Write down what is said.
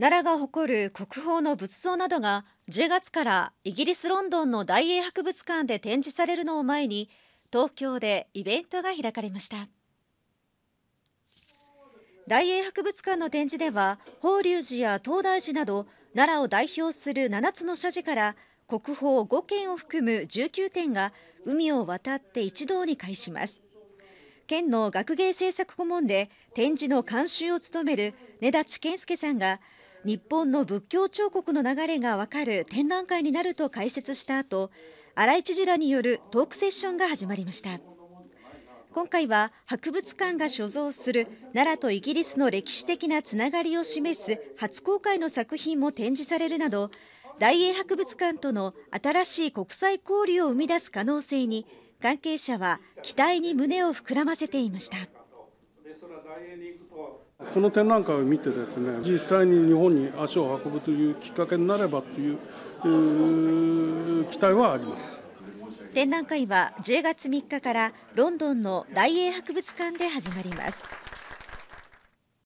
奈良が誇る国宝の仏像などが10月からイギリス・ロンドンの大英博物館で展示されるのを前に東京でイベントが開かれました大英博物館の展示では法隆寺や東大寺など奈良を代表する7つの社寺から国宝5件を含む19点が海を渡って一堂に会します県の学芸制作顧問で展示の監修を務める根立健介さんが日本の仏教彫刻の流れがわかる展覧会になると解説した後荒井知事らによるトークセッションが始まりました今回は博物館が所蔵する奈良とイギリスの歴史的なつながりを示す初公開の作品も展示されるなど大英博物館との新しい国際交流を生み出す可能性に関係者は期待に胸を膨らませていました。この展覧会を見てですね実際に日本に足を運ぶというきっかけになればという期待はあります展覧会は10月3日からロンドンの大英博物館で始まります。